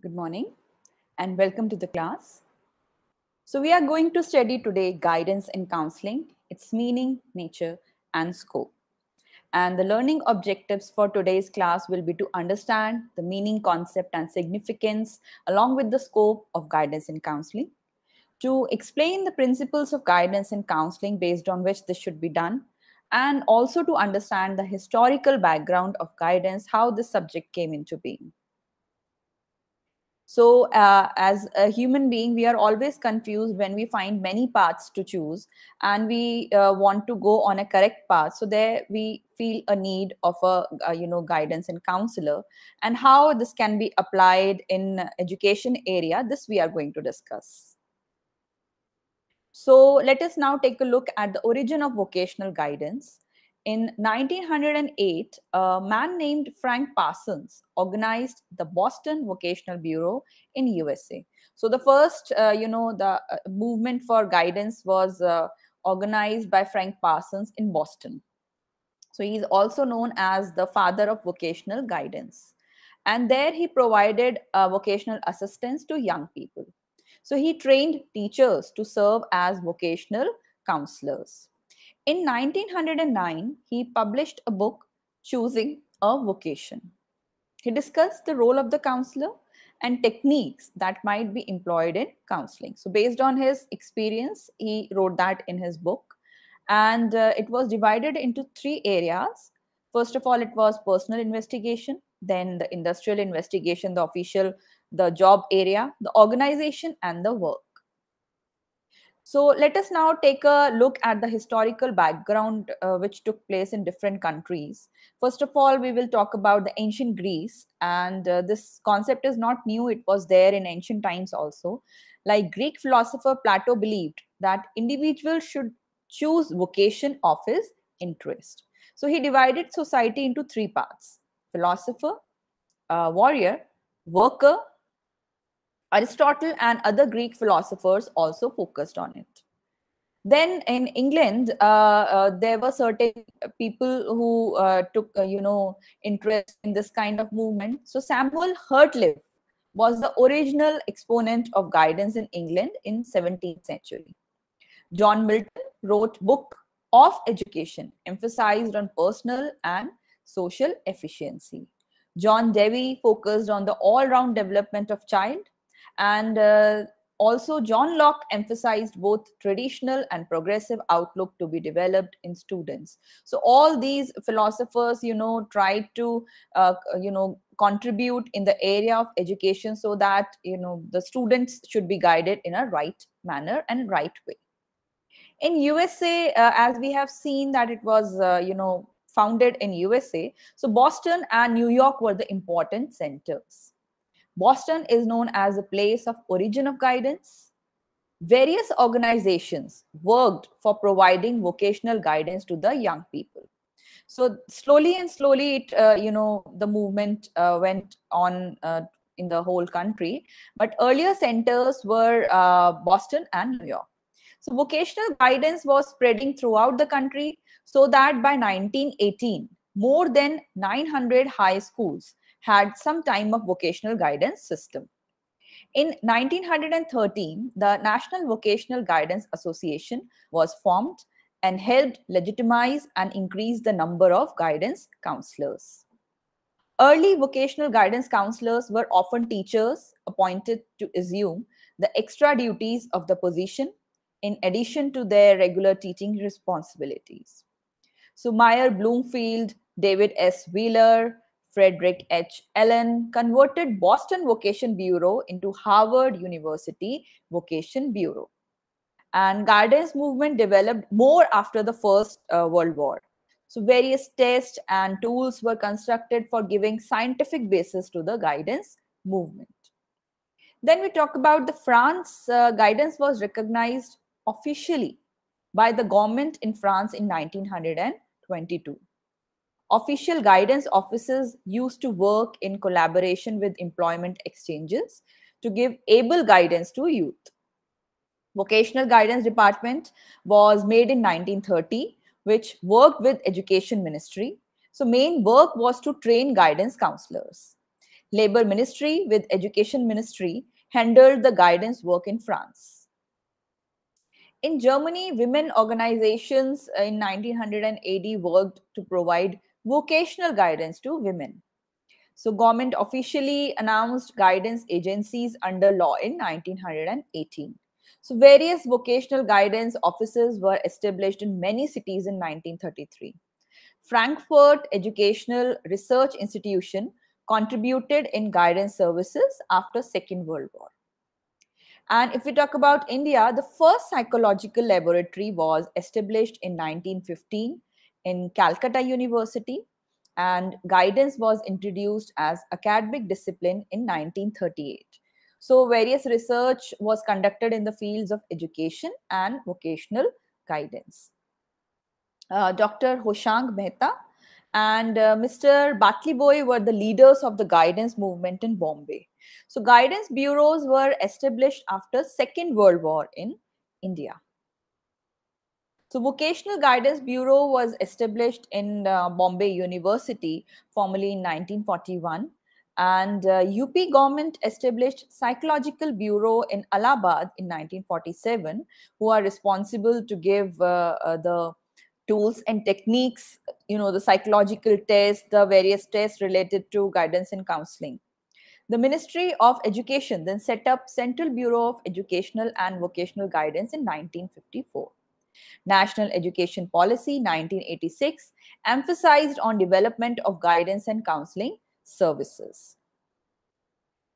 Good morning and welcome to the class. So we are going to study today guidance in counseling, its meaning, nature and scope. And the learning objectives for today's class will be to understand the meaning, concept and significance along with the scope of guidance in counseling, to explain the principles of guidance in counseling based on which this should be done, and also to understand the historical background of guidance, how this subject came into being. So, uh, as a human being, we are always confused when we find many paths to choose and we uh, want to go on a correct path. So, there we feel a need of a, a, uh, you know guidance and counselor and how this can be applied in education area this we are going to discuss so let us now take a look at the origin of vocational guidance in 1908, a man named Frank Parsons organized the Boston Vocational Bureau in USA. So the first, uh, you know, the uh, movement for guidance was uh, organized by Frank Parsons in Boston. So he is also known as the father of vocational guidance. And there he provided uh, vocational assistance to young people. So he trained teachers to serve as vocational counselors. In 1909, he published a book, Choosing a Vocation. He discussed the role of the counselor and techniques that might be employed in counseling. So, based on his experience, he wrote that in his book. And uh, it was divided into three areas. First of all, it was personal investigation, then the industrial investigation, the official, the job area, the organization, and the work. So let us now take a look at the historical background uh, which took place in different countries. First of all, we will talk about the ancient Greece, and uh, this concept is not new, it was there in ancient times also. Like Greek philosopher Plato believed that individuals should choose vocation of his interest. So he divided society into three parts philosopher, uh, warrior, worker, Aristotle and other Greek philosophers also focused on it. Then in England, uh, uh, there were certain people who uh, took, uh, you know, interest in this kind of movement. So Samuel Hertliff was the original exponent of guidance in England in 17th century. John Milton wrote book of education emphasized on personal and social efficiency. John Dewey focused on the all-round development of child and uh, also, John Locke emphasized both traditional and progressive outlook to be developed in students. So all these philosophers, you know, tried to, uh, you know, contribute in the area of education so that, you know, the students should be guided in a right manner and right way. In USA, uh, as we have seen that it was, uh, you know, founded in USA. So Boston and New York were the important centers. Boston is known as a place of origin of guidance. Various organizations worked for providing vocational guidance to the young people. So slowly and slowly, it uh, you know the movement uh, went on uh, in the whole country. But earlier centers were uh, Boston and New York. So vocational guidance was spreading throughout the country, so that by 1918, more than 900 high schools had some time of vocational guidance system. In 1913, the National Vocational Guidance Association was formed and helped legitimize and increase the number of guidance counselors. Early vocational guidance counselors were often teachers appointed to assume the extra duties of the position in addition to their regular teaching responsibilities. So Meyer Bloomfield, David S. Wheeler, Frederick H. Allen converted Boston Vocation Bureau into Harvard University Vocation Bureau. And guidance movement developed more after the First uh, World War. So various tests and tools were constructed for giving scientific basis to the guidance movement. Then we talk about the France uh, guidance was recognized officially by the government in France in 1922 official guidance offices used to work in collaboration with employment exchanges to give able guidance to youth. Vocational Guidance Department was made in 1930, which worked with Education Ministry. So main work was to train guidance counselors. Labor Ministry with Education Ministry handled the guidance work in France. In Germany, women organizations in 1900 AD worked to provide vocational guidance to women. So government officially announced guidance agencies under law in 1918. So various vocational guidance offices were established in many cities in 1933. Frankfurt Educational Research Institution contributed in guidance services after Second World War. And if we talk about India, the first psychological laboratory was established in 1915 in Calcutta University, and guidance was introduced as academic discipline in 1938. So various research was conducted in the fields of education and vocational guidance. Uh, Dr. Hoshang Mehta and uh, Mr. Batliboy were the leaders of the guidance movement in Bombay. So guidance bureaus were established after Second World War in India. So, Vocational Guidance Bureau was established in uh, Bombay University, formally in 1941. And uh, UP government established Psychological Bureau in Allahabad in 1947, who are responsible to give uh, uh, the tools and techniques, you know, the psychological tests, the various tests related to guidance and counseling. The Ministry of Education then set up Central Bureau of Educational and Vocational Guidance in 1954. National Education Policy 1986 emphasized on development of guidance and counseling services.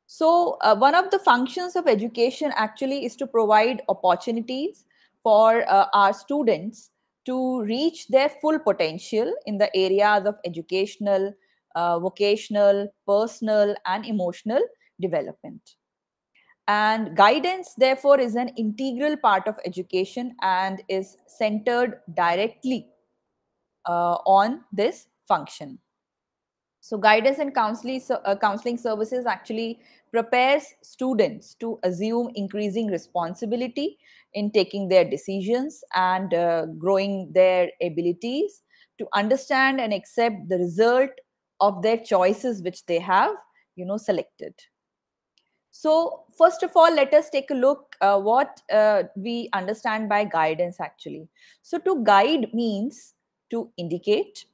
So uh, one of the functions of education actually is to provide opportunities for uh, our students to reach their full potential in the areas of educational, uh, vocational, personal, and emotional development. And guidance, therefore, is an integral part of education and is centered directly uh, on this function. So guidance and counseling, uh, counseling services actually prepares students to assume increasing responsibility in taking their decisions and uh, growing their abilities to understand and accept the result of their choices which they have, you know, selected. So first of all, let us take a look uh, what uh, we understand by guidance actually. So to guide means to indicate,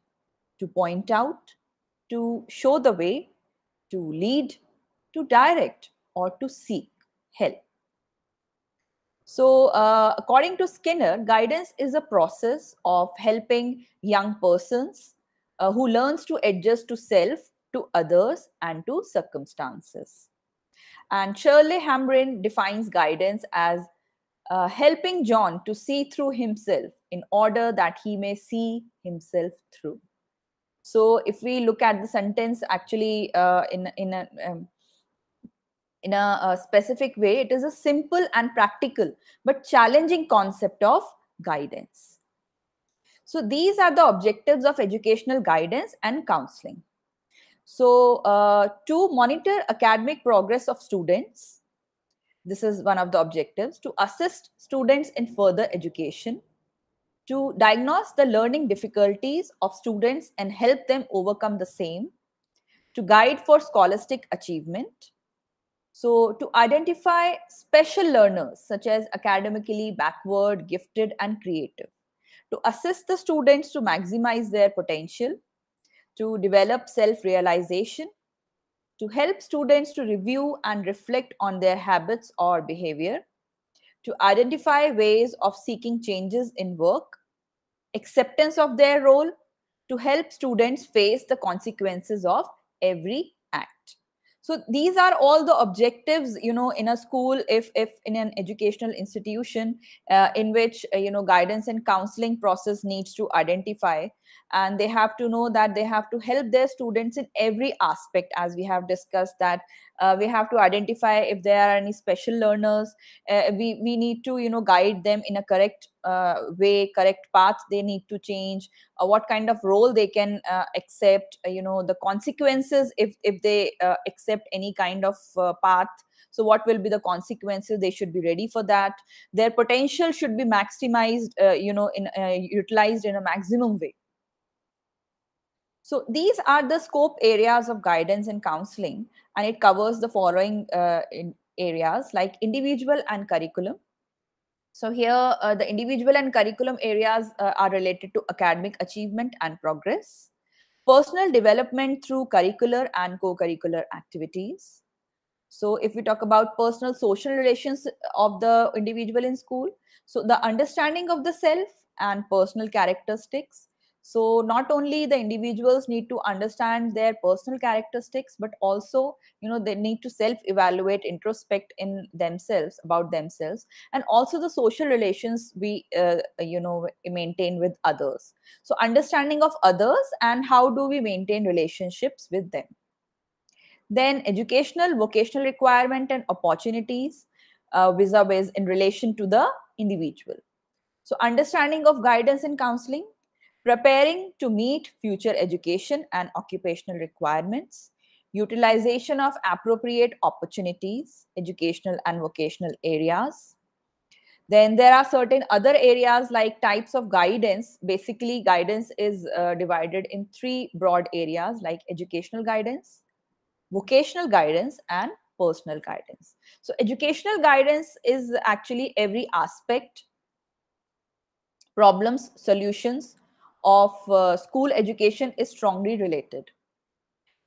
to point out, to show the way, to lead, to direct or to seek help. So uh, according to Skinner, guidance is a process of helping young persons uh, who learns to adjust to self, to others and to circumstances. And Shirley Hamrin defines guidance as uh, helping John to see through himself in order that he may see himself through. So if we look at the sentence actually uh, in, in a, um, in a, a specific way, it is a simple and practical but challenging concept of guidance. So these are the objectives of educational guidance and counseling. So uh, to monitor academic progress of students, this is one of the objectives, to assist students in further education, to diagnose the learning difficulties of students and help them overcome the same, to guide for scholastic achievement, so, to identify special learners, such as academically backward, gifted, and creative, to assist the students to maximize their potential, to develop self realization, to help students to review and reflect on their habits or behavior, to identify ways of seeking changes in work, acceptance of their role, to help students face the consequences of every act so these are all the objectives you know in a school if if in an educational institution uh, in which uh, you know guidance and counseling process needs to identify and they have to know that they have to help their students in every aspect as we have discussed that uh, we have to identify if there are any special learners uh, we we need to you know guide them in a correct uh, way correct path they need to change uh, what kind of role they can uh, accept uh, you know the consequences if if they accept any kind of path so what will be the consequences they should be ready for that their potential should be maximized you know in utilized in a maximum way so these are the scope areas of guidance and counseling, and it covers the following uh, areas like individual and curriculum. So here, uh, the individual and curriculum areas uh, are related to academic achievement and progress, personal development through curricular and co-curricular activities. So if we talk about personal social relations of the individual in school, so the understanding of the self and personal characteristics, so not only the individuals need to understand their personal characteristics but also you know they need to self evaluate introspect in themselves about themselves and also the social relations we uh, you know maintain with others so understanding of others and how do we maintain relationships with them then educational vocational requirement and opportunities uh, vis-a-vis in relation to the individual so understanding of guidance and counseling preparing to meet future education and occupational requirements, utilization of appropriate opportunities, educational and vocational areas. Then there are certain other areas like types of guidance. Basically, guidance is uh, divided in three broad areas like educational guidance, vocational guidance, and personal guidance. So, educational guidance is actually every aspect, problems, solutions, of uh, school education is strongly related.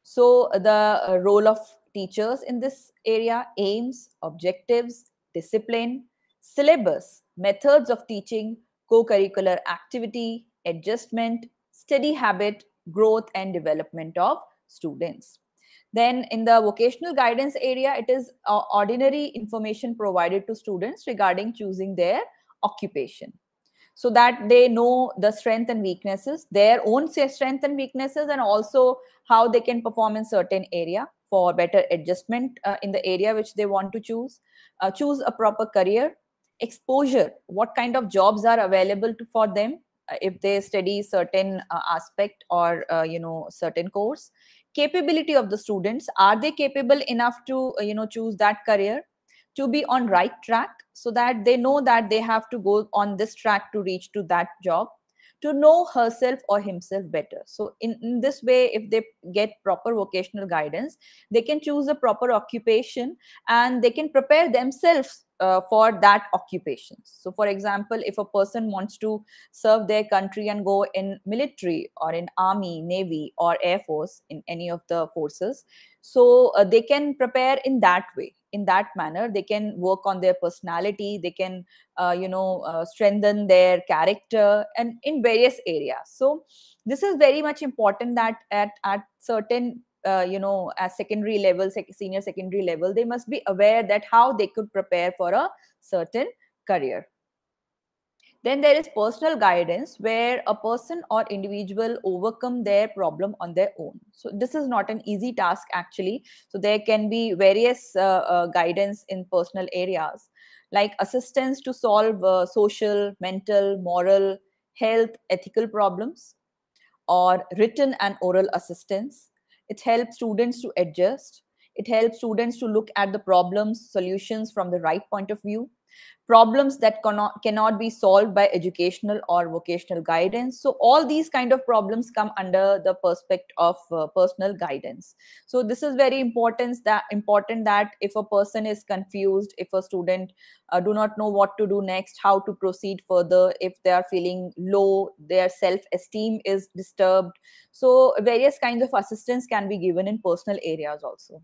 So the uh, role of teachers in this area, aims, objectives, discipline, syllabus, methods of teaching, co-curricular activity, adjustment, study habit, growth and development of students. Then in the vocational guidance area, it is uh, ordinary information provided to students regarding choosing their occupation so that they know the strength and weaknesses their own strength and weaknesses and also how they can perform in certain area for better adjustment uh, in the area which they want to choose uh, choose a proper career exposure what kind of jobs are available to, for them uh, if they study certain uh, aspect or uh, you know certain course capability of the students are they capable enough to uh, you know choose that career to be on right track so that they know that they have to go on this track to reach to that job to know herself or himself better so in, in this way if they get proper vocational guidance they can choose a proper occupation and they can prepare themselves uh, for that occupation so for example if a person wants to serve their country and go in military or in army navy or air force in any of the forces so uh, they can prepare in that way in that manner they can work on their personality they can uh, you know uh, strengthen their character and in various areas so this is very much important that at at certain uh, you know at secondary level sec senior secondary level they must be aware that how they could prepare for a certain career then there is personal guidance where a person or individual overcome their problem on their own. So this is not an easy task actually. So there can be various uh, uh, guidance in personal areas like assistance to solve uh, social, mental, moral, health, ethical problems or written and oral assistance. It helps students to adjust. It helps students to look at the problems, solutions from the right point of view problems that cannot, cannot be solved by educational or vocational guidance so all these kind of problems come under the perspective of uh, personal guidance so this is very important that important that if a person is confused if a student uh, do not know what to do next how to proceed further if they are feeling low their self esteem is disturbed so various kinds of assistance can be given in personal areas also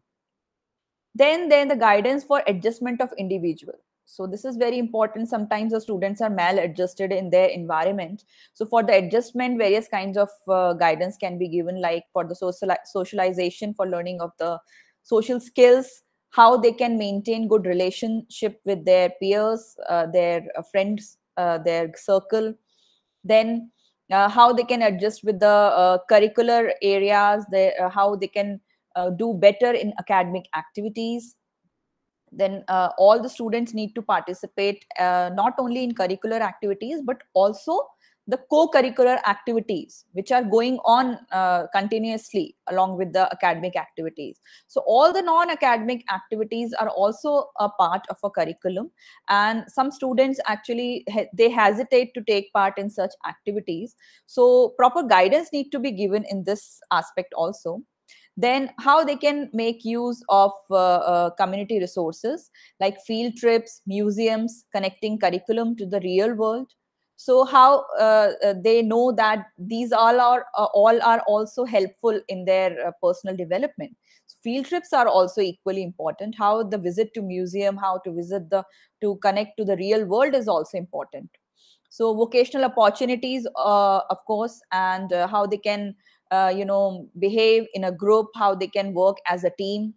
then then the guidance for adjustment of individual so this is very important. Sometimes the students are maladjusted in their environment. So for the adjustment, various kinds of uh, guidance can be given, like for the social socialization, for learning of the social skills, how they can maintain good relationship with their peers, uh, their uh, friends, uh, their circle. Then uh, how they can adjust with the uh, curricular areas, the, how they can do better in academic activities then uh, all the students need to participate uh, not only in curricular activities but also the co-curricular activities which are going on uh, continuously along with the academic activities so all the non-academic activities are also a part of a curriculum and some students actually they hesitate to take part in such activities so proper guidance need to be given in this aspect also then how they can make use of uh, uh, community resources like field trips museums connecting curriculum to the real world so how uh, uh, they know that these all are uh, all are also helpful in their uh, personal development so field trips are also equally important how the visit to museum how to visit the to connect to the real world is also important so vocational opportunities of course and how they can uh, you know behave in a group how they can work as a team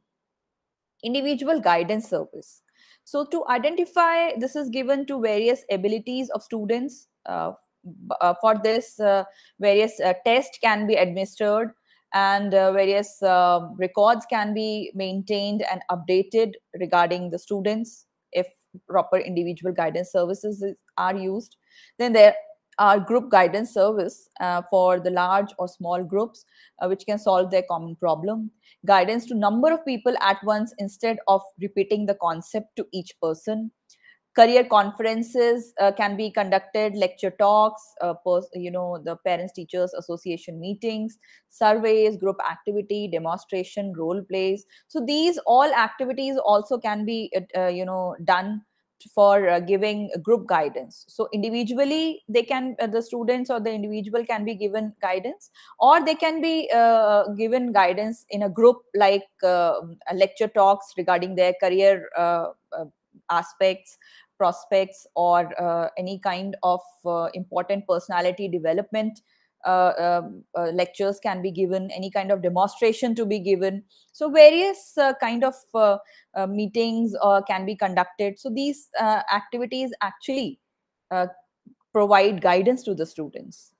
individual guidance service so to identify this is given to various abilities of students uh, uh, for this uh, various uh, test can be administered and various records can be maintained and updated regarding the students if proper individual guidance services are used then there our uh, group guidance service uh, for the large or small groups, uh, which can solve their common problem. Guidance to number of people at once instead of repeating the concept to each person. Career conferences uh, can be conducted, lecture talks, uh, you know, the Parents Teachers Association meetings, surveys, group activity, demonstration, role plays. So these all activities also can be, uh, you know, done for uh, giving group guidance so individually they can uh, the students or the individual can be given guidance or they can be uh, given guidance in a group like um, lecture talks regarding their career uh, uh, aspects prospects or uh, any kind of important personality development uh, um, uh, lectures can be given, any kind of demonstration to be given. So various uh, kind of meetings can be conducted. So these activities actually provide guidance to the students.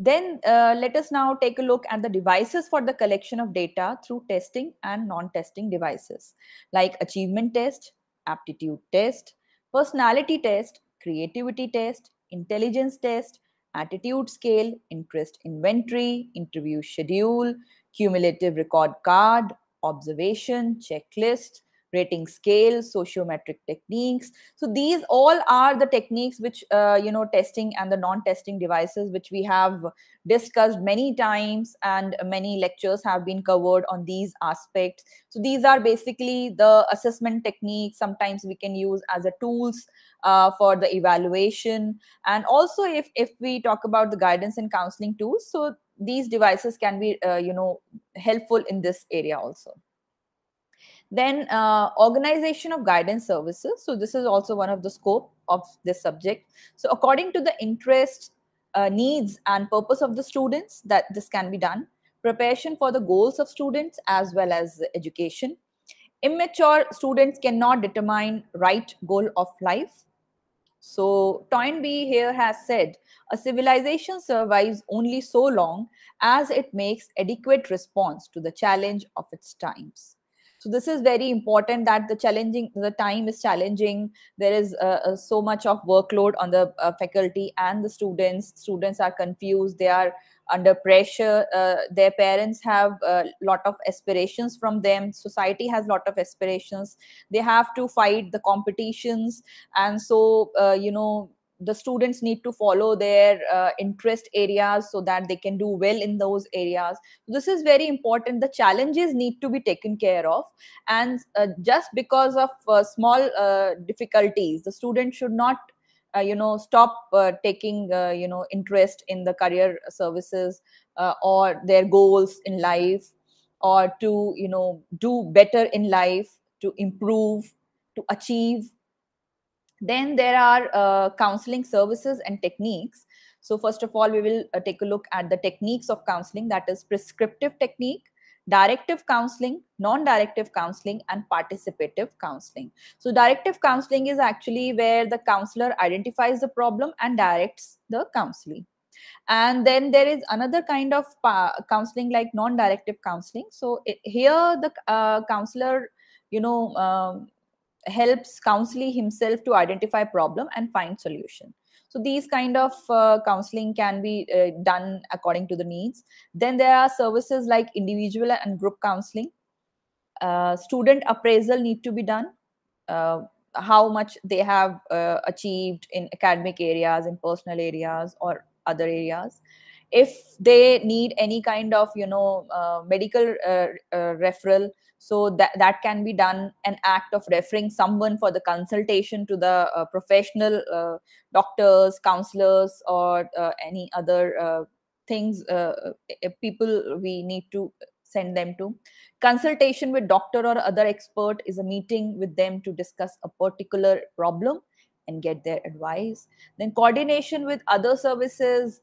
Then uh, let us now take a look at the devices for the collection of data through testing and non-testing devices like achievement test, aptitude test, personality test, creativity test, intelligence test, attitude scale, interest inventory, interview schedule, cumulative record card, observation, checklist, rating scale, sociometric techniques. So these all are the techniques which, uh, you know, testing and the non-testing devices, which we have discussed many times and many lectures have been covered on these aspects. So these are basically the assessment techniques. Sometimes we can use as a tools uh, for the evaluation and also if if we talk about the guidance and counseling tools so these devices can be uh, you know helpful in this area also then uh, organization of guidance services so this is also one of the scope of this subject so according to the interest uh, needs and purpose of the students that this can be done preparation for the goals of students as well as education immature students cannot determine right goal of life so Toynbee here has said, a civilization survives only so long as it makes adequate response to the challenge of its times. So this is very important that the challenging, the time is challenging. There is uh, uh so much of workload on the uh, faculty and the students. Students are confused. They are under pressure uh, their parents have a uh, lot of aspirations from them society has a lot of aspirations they have to fight the competitions and so uh, you know the students need to follow their uh, interest areas so that they can do well in those areas this is very important the challenges need to be taken care of and uh, just because of uh, small uh, difficulties the student should not uh, you know stop uh, taking uh, you know interest in the career services or their goals in life or to you know do better in life to improve to achieve then there are uh, counseling services and techniques so first of all we will uh, take a look at the techniques of counseling that is prescriptive technique directive counseling, non directive counseling, and participative counseling. So, directive counseling is actually where the counselor identifies the problem and directs the counseling. And then there is another kind of counseling, like non directive counseling. So, it, here the uh, counselor, you know, um, helps counselee himself to identify problem and find solution so these kind of uh, counseling can be uh, done according to the needs. Then there are services like individual and group counseling. Uh, student appraisal need to be done. Uh, how much they have uh, achieved in academic areas, in personal areas, or other areas. If they need any kind of, you know, uh, medical referral, so that, that can be done an act of referring someone for the consultation to the uh, professional uh, doctors counselors or uh, any other uh, things uh, uh, people we need to send them to consultation with doctor or other expert is a meeting with them to discuss a particular problem and get their advice then coordination with other services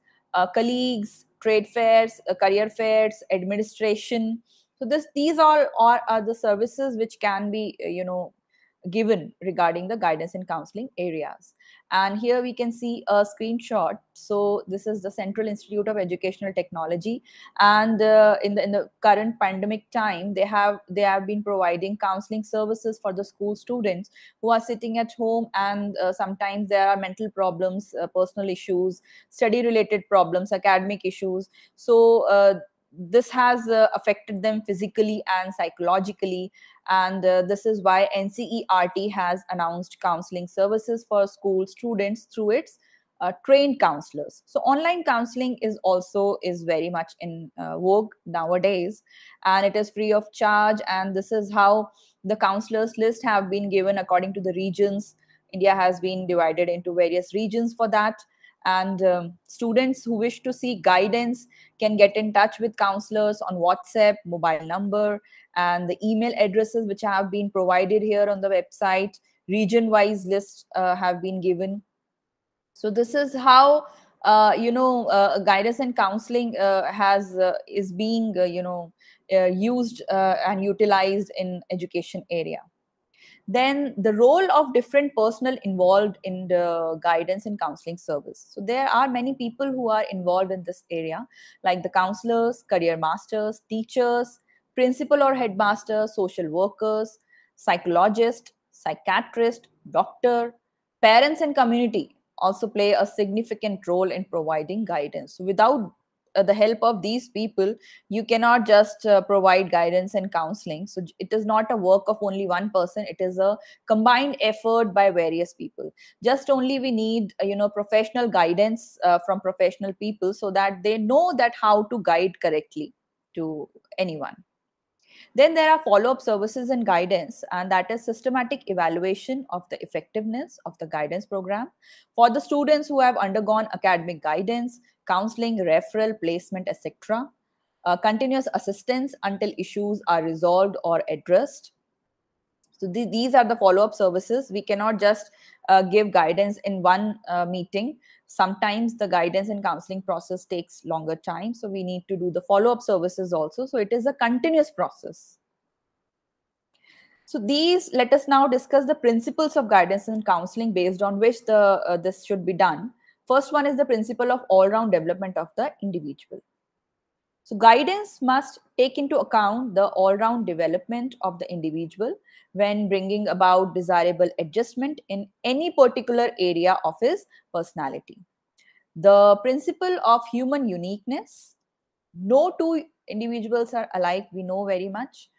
colleagues trade fairs career fairs administration so this these all are, are the services which can be uh, you know given regarding the guidance and counseling areas and here we can see a screenshot so this is the central institute of educational technology and uh, in the in the current pandemic time they have they have been providing counseling services for the school students who are sitting at home and uh, sometimes there are mental problems uh, personal issues study related problems academic issues so uh, this has uh, affected them physically and psychologically and uh, this is why ncert has announced counseling services for school students through its uh, trained counselors so online counseling is also is very much in uh, vogue nowadays and it is free of charge and this is how the counselors list have been given according to the regions india has been divided into various regions for that and um, students who wish to seek guidance can get in touch with counselors on WhatsApp, mobile number, and the email addresses which have been provided here on the website. Region wise lists uh, have been given. So, this is how. Uh, you know, uh, guidance and counseling uh, has uh, is being uh, you know used and utilized in education area then the role of different personnel involved in the guidance and counseling service. So there are many people who are involved in this area, like the counselors, career masters, teachers, principal or headmaster, social workers, psychologist, psychiatrist, doctor, parents and community also play a significant role in providing guidance. Without uh, the help of these people you cannot just uh, provide guidance and counseling so it is not a work of only one person it is a combined effort by various people just only we need uh, you know professional guidance uh, from professional people so that they know that how to guide correctly to anyone then there are follow up services and guidance, and that is systematic evaluation of the effectiveness of the guidance program for the students who have undergone academic guidance, counseling, referral, placement, etc. Uh, continuous assistance until issues are resolved or addressed. So th these are the follow up services. We cannot just uh, give guidance in one uh, meeting sometimes the guidance and counseling process takes longer time so we need to do the follow up services also so it is a continuous process so these let us now discuss the principles of guidance and counseling based on which the uh, this should be done first one is the principle of all round development of the individual so guidance must take into account the all-round development of the individual when bringing about desirable adjustment in any particular area of his personality. The principle of human uniqueness, no two individuals are alike, we know very much.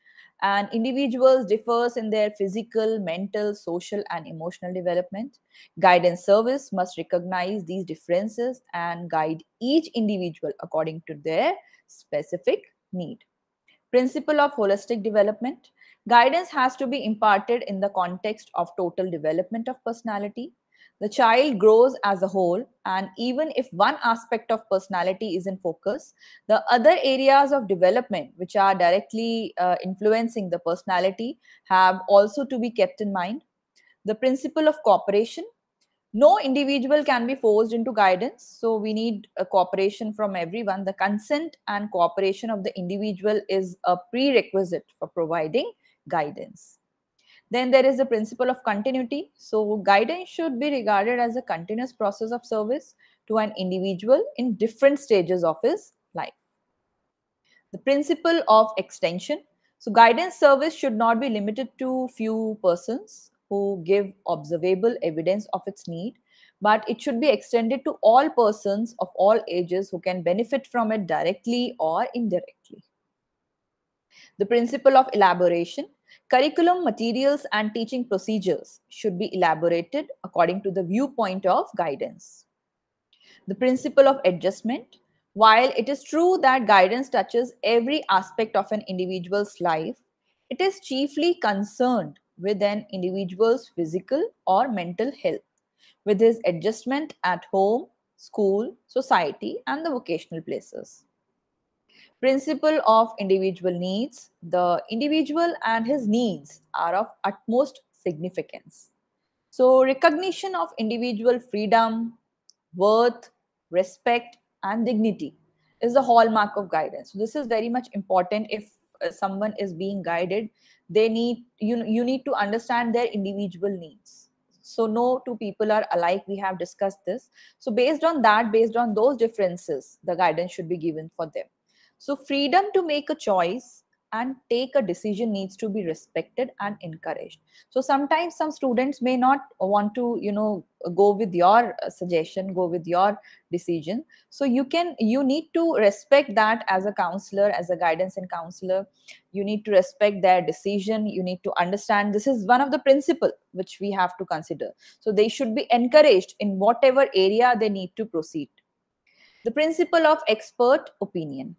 And individuals differs in their physical, mental, social, and emotional development. Guidance service must recognize these differences and guide each individual according to their specific need. Principle of holistic development. Guidance has to be imparted in the context of total development of personality. The child grows as a whole, and even if one aspect of personality is in focus, the other areas of development, which are directly uh, influencing the personality, have also to be kept in mind. The principle of cooperation no individual can be forced into guidance so we need a cooperation from everyone the consent and cooperation of the individual is a prerequisite for providing guidance then there is the principle of continuity so guidance should be regarded as a continuous process of service to an individual in different stages of his life the principle of extension so guidance service should not be limited to few persons who give observable evidence of its need, but it should be extended to all persons of all ages who can benefit from it directly or indirectly. The principle of elaboration curriculum materials and teaching procedures should be elaborated according to the viewpoint of guidance. The principle of adjustment while it is true that guidance touches every aspect of an individual's life, it is chiefly concerned with an individual's physical or mental health, with his adjustment at home, school, society, and the vocational places. Principle of individual needs The individual and his needs are of utmost significance. So, recognition of individual freedom, worth, respect, and dignity is the hallmark of guidance. So, this is very much important if uh, someone is being guided they need you you need to understand their individual needs so no two people are alike we have discussed this so based on that based on those differences the guidance should be given for them so freedom to make a choice and take a decision needs to be respected and encouraged so sometimes some students may not want to you know go with your uh, suggestion go with your decision so you can you need to respect that as a counselor as a guidance and counselor you need to respect their decision you need to understand this is one of the principle which we have to consider so they should be encouraged in whatever area they need to proceed the principle of expert opinion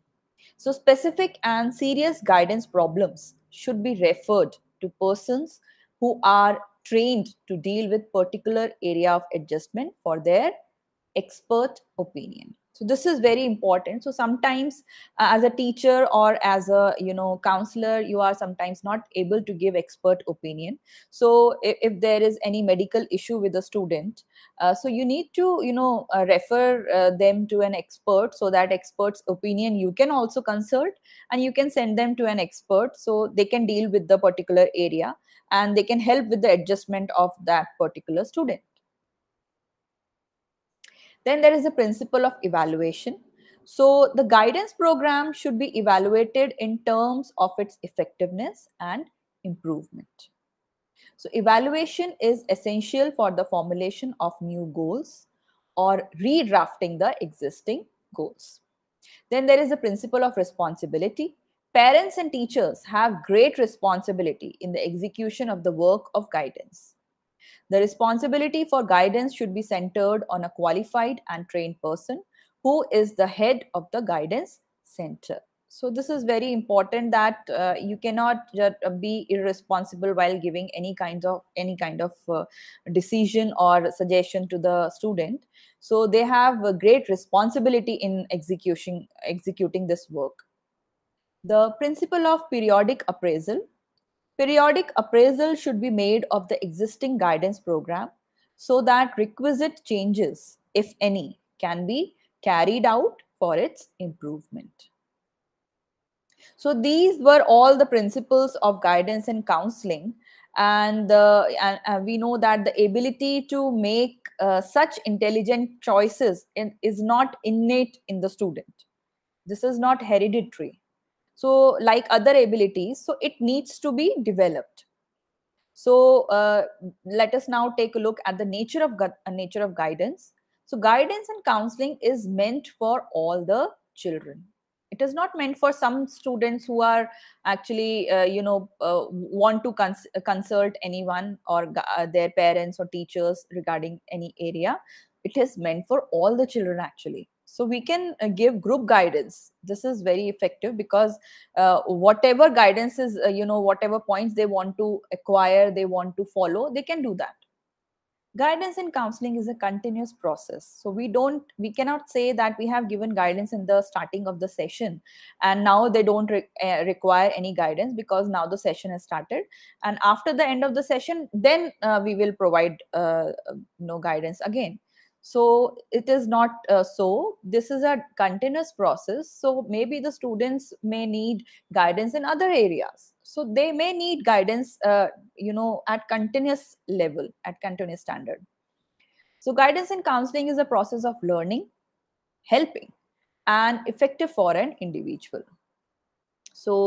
so, specific and serious guidance problems should be referred to persons who are trained to deal with particular area of adjustment for their expert opinion so this is very important so sometimes uh, as a teacher or as a you know counselor you are sometimes not able to give expert opinion so if, if there is any medical issue with a student uh, so you need to you know uh, refer uh, them to an expert so that expert's opinion you can also consult and you can send them to an expert so they can deal with the particular area and they can help with the adjustment of that particular student then there is the principle of evaluation. So the guidance program should be evaluated in terms of its effectiveness and improvement. So evaluation is essential for the formulation of new goals or redrafting the existing goals. Then there is the principle of responsibility. Parents and teachers have great responsibility in the execution of the work of guidance. The responsibility for guidance should be centered on a qualified and trained person who is the head of the guidance center. So this is very important that uh, you cannot uh, be irresponsible while giving any kind of any kind of uh, decision or suggestion to the student. So they have a great responsibility in execution executing this work. The principle of periodic appraisal Periodic appraisal should be made of the existing guidance program so that requisite changes, if any, can be carried out for its improvement. So these were all the principles of guidance and counseling. And, the, and, and we know that the ability to make uh, such intelligent choices in, is not innate in the student. This is not hereditary so like other abilities so it needs to be developed so uh, let us now take a look at the nature of uh, nature of guidance so guidance and counseling is meant for all the children it is not meant for some students who are actually uh, you know uh, want to cons uh, consult anyone or uh, their parents or teachers regarding any area it is meant for all the children actually so we can uh, give group guidance this is very effective because uh, whatever guidance is uh, you know whatever points they want to acquire they want to follow they can do that guidance in counseling is a continuous process so we don't we cannot say that we have given guidance in the starting of the session and now they don't re uh, require any guidance because now the session has started and after the end of the session then uh, we will provide uh, no guidance again so it is not uh, so this is a continuous process so maybe the students may need guidance in other areas so they may need guidance uh, you know at continuous level at continuous standard so guidance and counseling is a process of learning helping and effective for an individual so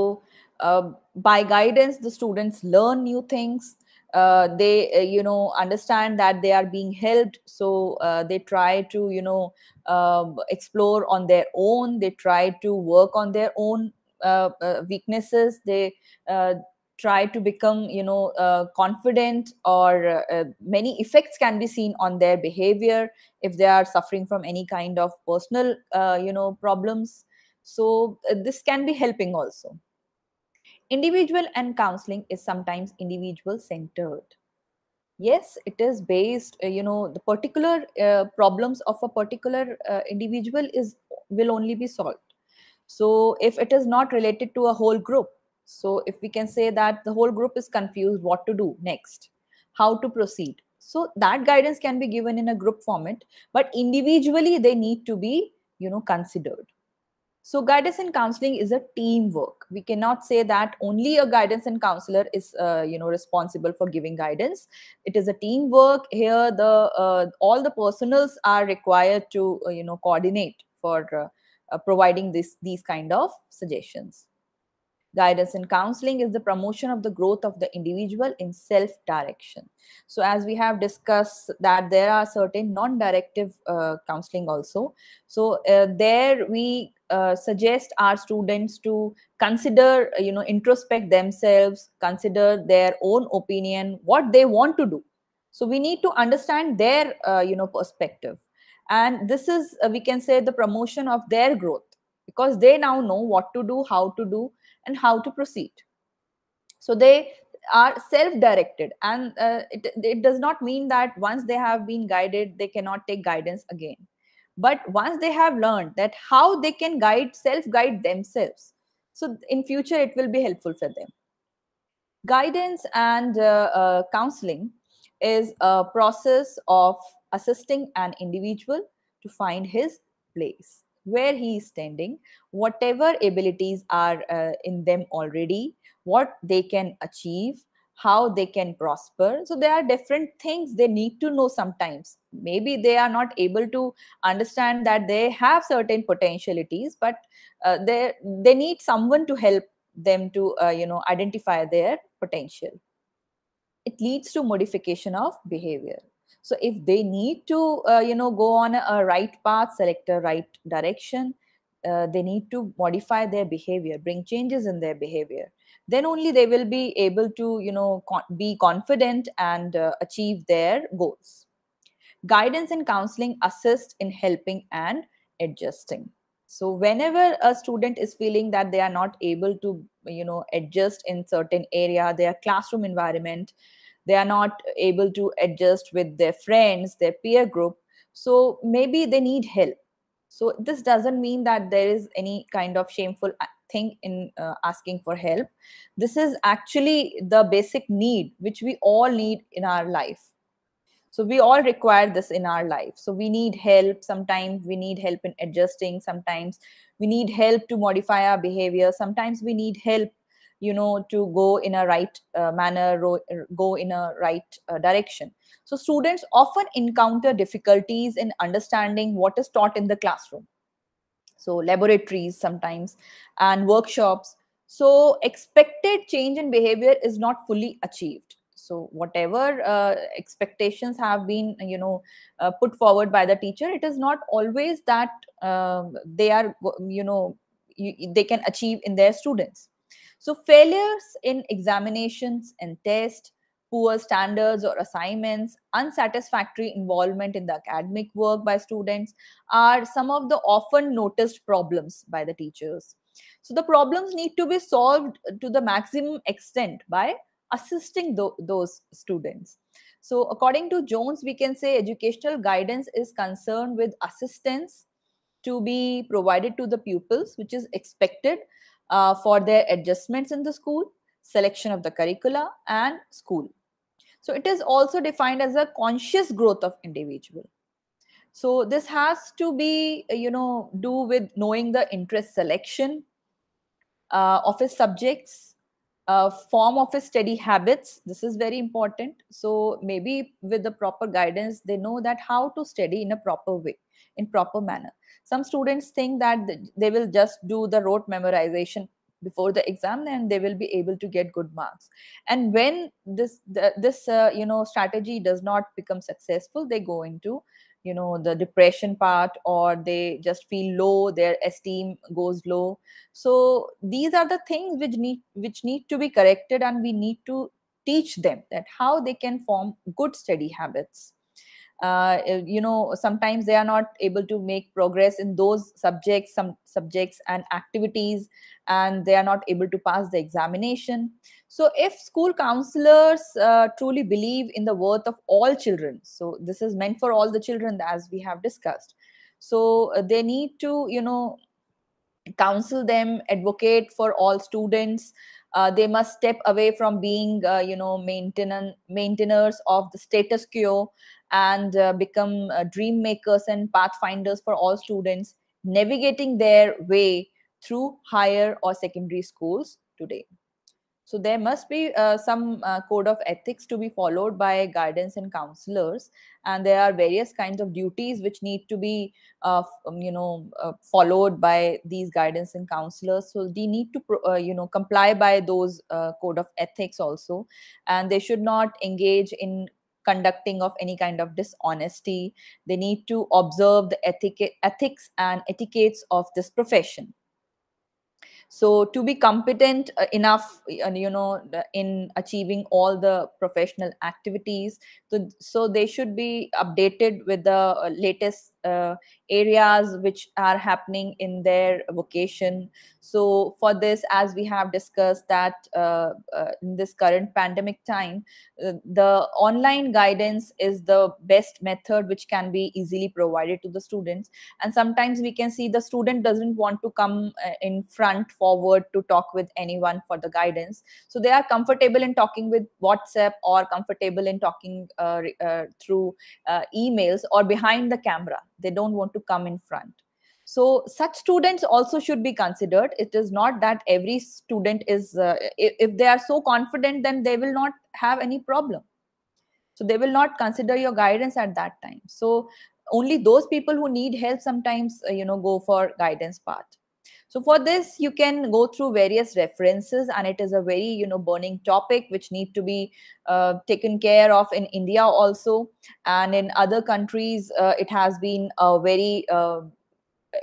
uh, by guidance the students learn new things uh, they uh, you know understand that they are being helped so uh, they try to you know um, explore on their own they try to work on their own uh, uh, weaknesses they uh, try to become you know confident or many effects can be seen on their behavior if they are suffering from any kind of personal you know problems so this can be helping also Individual and counseling is sometimes individual centered. Yes, it is based, uh, you know, the particular uh, problems of a particular uh, individual is will only be solved. So if it is not related to a whole group, so if we can say that the whole group is confused what to do next, how to proceed. So that guidance can be given in a group format, but individually they need to be, you know, considered. So guidance and counseling is a teamwork. We cannot say that only a guidance and counselor is, uh, you know, responsible for giving guidance. It is a teamwork. Here, the uh, all the personals are required to, uh, you know, coordinate for uh, uh, providing this these kind of suggestions. Guidance and counseling is the promotion of the growth of the individual in self-direction. So, as we have discussed, that there are certain non-directive uh, counseling also. So, there we uh, suggest our students to consider uh, you know introspect themselves consider their own opinion what they want to do so we need to understand their uh, you know perspective and this is uh, we can say the promotion of their growth because they now know what to do how to do and how to proceed so they are self-directed and uh, it, it does not mean that once they have been guided they cannot take guidance again but once they have learned that how they can guide self guide themselves so in future it will be helpful for them guidance and uh, uh, counseling is a process of assisting an individual to find his place where he is standing whatever abilities are uh, in them already what they can achieve how they can prosper. So there are different things they need to know sometimes. Maybe they are not able to understand that they have certain potentialities, but uh, they they need someone to help them to uh, you know identify their potential. It leads to modification of behavior. So if they need to uh, you know go on a right path, select a right direction, uh, they need to modify their behavior, bring changes in their behavior then only they will be able to you know con- be confident and uh, achieve their goals guidance and counseling assist in helping and adjusting so whenever a student is feeling that they are not able to you know adjust in certain area their classroom environment they are not able to adjust with their friends their peer group so maybe they need help so this doesn't mean that there is any kind of shameful thing in uh, asking for help this is actually the basic need which we all need in our life so we all require this in our life so we need help sometimes we need help in adjusting sometimes we need help to modify our behavior sometimes we need help you know to go in a right uh, manner go in a right uh, direction so students often encounter difficulties in understanding what is taught in the classroom so laboratories sometimes and workshops so expected change in behavior is not fully achieved so whatever uh, expectations have been you know uh, put forward by the teacher it is not always that uh, they are you know you, they can achieve in their students so failures in examinations and tests poor standards or assignments, unsatisfactory involvement in the academic work by students are some of the often noticed problems by the teachers. So the problems need to be solved to the maximum extent by assisting th those students. So according to Jones, we can say educational guidance is concerned with assistance to be provided to the pupils, which is expected uh, for their adjustments in the school, selection of the curricula and school. So it is also defined as a conscious growth of individual. So this has to be, uh, you know, do with knowing the interest selection uh, of his subjects, uh, form of his study habits. This is very important. So maybe with the proper guidance, they know that how to study in a proper way, in proper manner. Some students think that they will just do the rote memorization before the exam then they will be able to get good marks and when this the, this uh, you know strategy does not become successful they go into you know the depression part or they just feel low their esteem goes low so these are the things which need which need to be corrected and we need to teach them that how they can form good study habits uh, eh, you know sometimes they are not able to make progress in those subjects some subjects and activities and they are not able to pass the examination so if school counselors uh, truly believe in the worth of all children so this is meant for all the children as we have discussed so uh, they need to you know counsel them advocate for all students uh, they must step away from being uh, you know maintenance maintainers of the status quo and uh, become uh, dream makers and pathfinders for all students navigating their way through higher or secondary schools today. So there must be uh, some uh, code of ethics to be followed by guidance and counselors, and there are various kinds of duties which need to be, uh, um, you know, uh, followed by these guidance and counselors. So they need to, uh, you know, comply by those uh, code of ethics also, and they should not engage in conducting of any kind of dishonesty. They need to observe the ethic ethics and etiquettes of this profession. So to be competent uh, enough, uh, you know, in achieving all the professional activities, so, so they should be updated with the uh, latest uh, areas which are happening in their vocation so for this as we have discussed that uh, uh, in this current pandemic time uh, the online guidance is the best method which can be easily provided to the students and sometimes we can see the student doesn't want to come uh, in front forward to talk with anyone for the guidance so they are comfortable in talking with whatsapp or comfortable in talking uh, through emails or behind the camera they don't want to come in front so such students also should be considered it is not that every student is uh, if, if they are so confident then they will not have any problem so they will not consider your guidance at that time so only those people who need help sometimes uh, you know go for guidance path so for this, you can go through various references, and it is a very you know burning topic which need to be uh, taken care of in India also, and in other countries uh, it has been a very uh,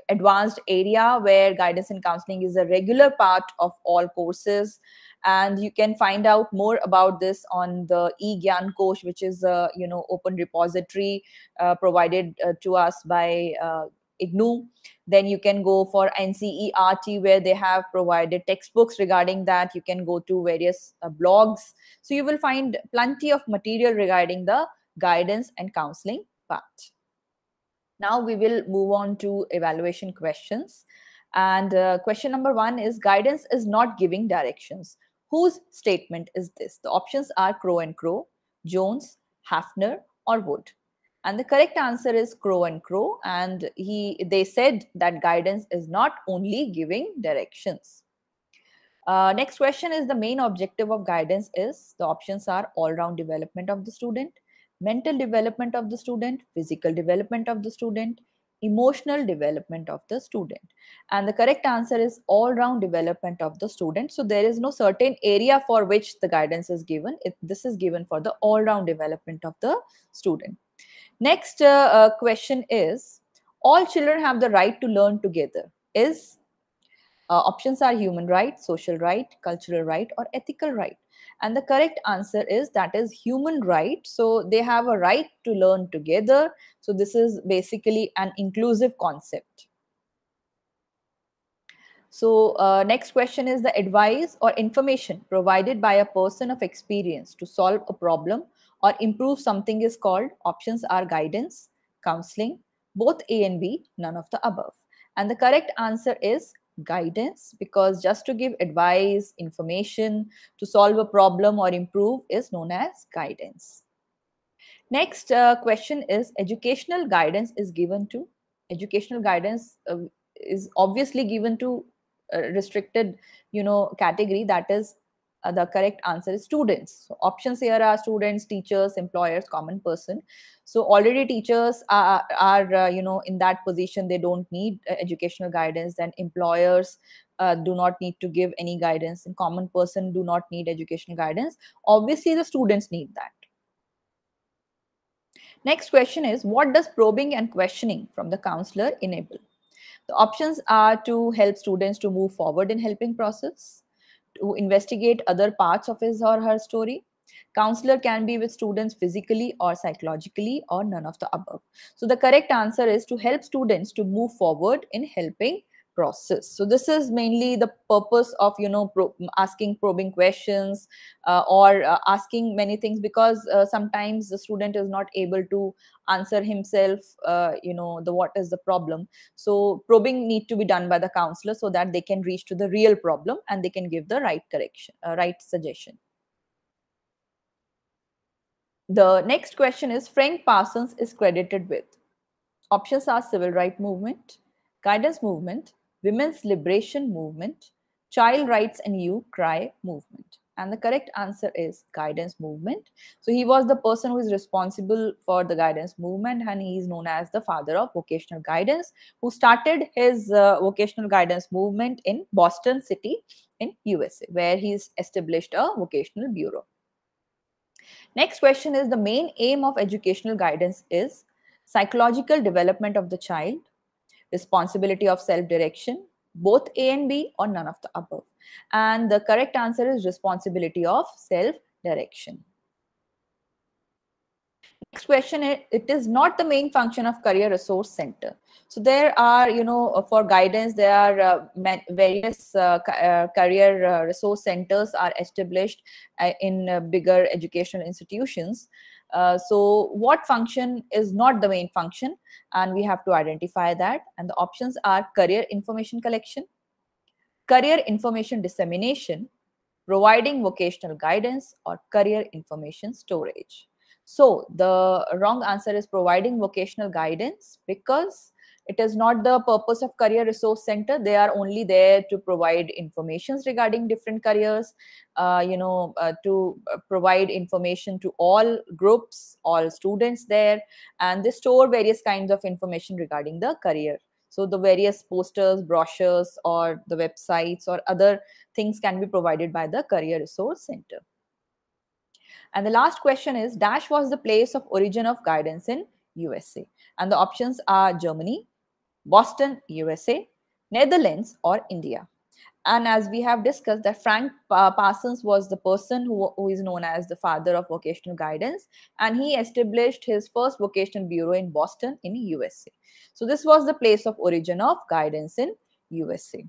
advanced area where guidance and counseling is a regular part of all courses and you can find out more about this on the egyan Kosh, which is a you know open repository uh, provided uh, to us by uh, IGNU. Then you can go for NCERT where they have provided textbooks regarding that. You can go to various uh, blogs. So you will find plenty of material regarding the guidance and counseling part. Now we will move on to evaluation questions. And uh, question number one is guidance is not giving directions. Whose statement is this? The options are Crow and Crow, Jones, Hafner, or Wood and the correct answer is crow and crow and he they said that guidance is not only giving directions uh, next question is the main objective of guidance is the options are all-round development of the student mental development of the student physical development of the student emotional development of the student and the correct answer is all round development of the student so there is no certain area for which the guidance is given it, this is given for the all round development of the student Next uh, uh, question is, all children have the right to learn together. Is uh, options are human right, social right, cultural right, or ethical right. And the correct answer is that is human right. So they have a right to learn together. So this is basically an inclusive concept. So uh, next question is the advice or information provided by a person of experience to solve a problem or improve something is called options are guidance, counseling, both A and B, none of the above. And the correct answer is guidance because just to give advice, information to solve a problem or improve is known as guidance. Next uh, question is educational guidance is given to educational guidance uh, is obviously given to restricted you know category that is uh, the correct answer is students. So options here are students, teachers, employers, common person. So already teachers are, are uh, you know, in that position, they don't need uh, educational guidance. Then employers uh, do not need to give any guidance and common person do not need educational guidance. Obviously, the students need that. Next question is, what does probing and questioning from the counselor enable? The options are to help students to move forward in helping process, to investigate other parts of his or her story counselor can be with students physically or psychologically or none of the above so the correct answer is to help students to move forward in helping process so this is mainly the purpose of you know pro asking probing questions uh, or uh, asking many things because uh, sometimes the student is not able to answer himself uh, you know the what is the problem so probing need to be done by the counselor so that they can reach to the real problem and they can give the right correction uh, right suggestion the next question is frank parsons is credited with options are civil right movement guidance movement Women's Liberation Movement, Child Rights and You Cry Movement. And the correct answer is Guidance Movement. So he was the person who is responsible for the Guidance Movement, and he is known as the father of vocational guidance, who started his uh, vocational guidance movement in Boston City in USA, where he's established a vocational bureau. Next question is the main aim of educational guidance is psychological development of the child, responsibility of self-direction, both A and B or none of the above. And the correct answer is responsibility of self-direction. Next question, it is not the main function of career resource center. So there are, you know, uh, for guidance, there are uh, various uh, uh, career uh, resource centers are established uh, in bigger educational institutions. Uh, so what function is not the main function and we have to identify that and the options are career information collection, career information dissemination, providing vocational guidance or career information storage. So the wrong answer is providing vocational guidance because it is not the purpose of career resource center they are only there to provide informations regarding different careers uh, you know uh, to uh, provide information to all groups all students there and they store various kinds of information regarding the career so the various posters brochures or the websites or other things can be provided by the career resource center and the last question is dash was the place of origin of guidance in usa and the options are germany Boston, USA, Netherlands, or India. And as we have discussed, that Frank Parsons was the person who, who is known as the father of vocational guidance, and he established his first vocational bureau in Boston, in USA. So this was the place of origin of guidance in USA.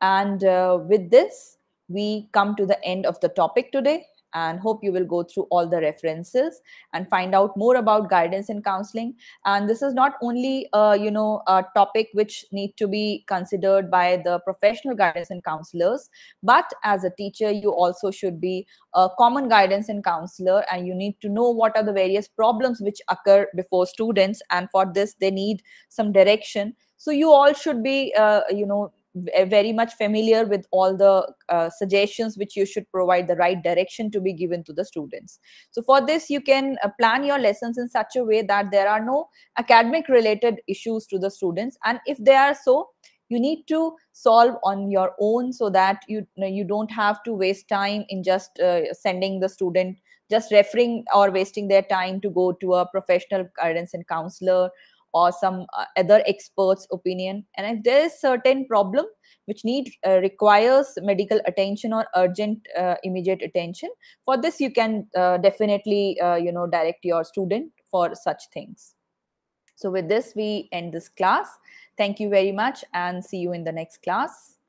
And uh, with this, we come to the end of the topic today and hope you will go through all the references and find out more about guidance and counseling and this is not only uh, you know a topic which need to be considered by the professional guidance and counselors but as a teacher you also should be a common guidance and counselor and you need to know what are the various problems which occur before students and for this they need some direction so you all should be uh, you know very much familiar with all the uh, suggestions which you should provide the right direction to be given to the students so for this you can uh, plan your lessons in such a way that there are no academic related issues to the students and if they are so you need to solve on your own so that you, you, know, you don't have to waste time in just uh, sending the student just referring or wasting their time to go to a professional guidance and counselor or some uh, other expert's opinion and if there is certain problem which need uh, requires medical attention or urgent uh, immediate attention for this you can uh, definitely uh, you know direct your student for such things so with this we end this class thank you very much and see you in the next class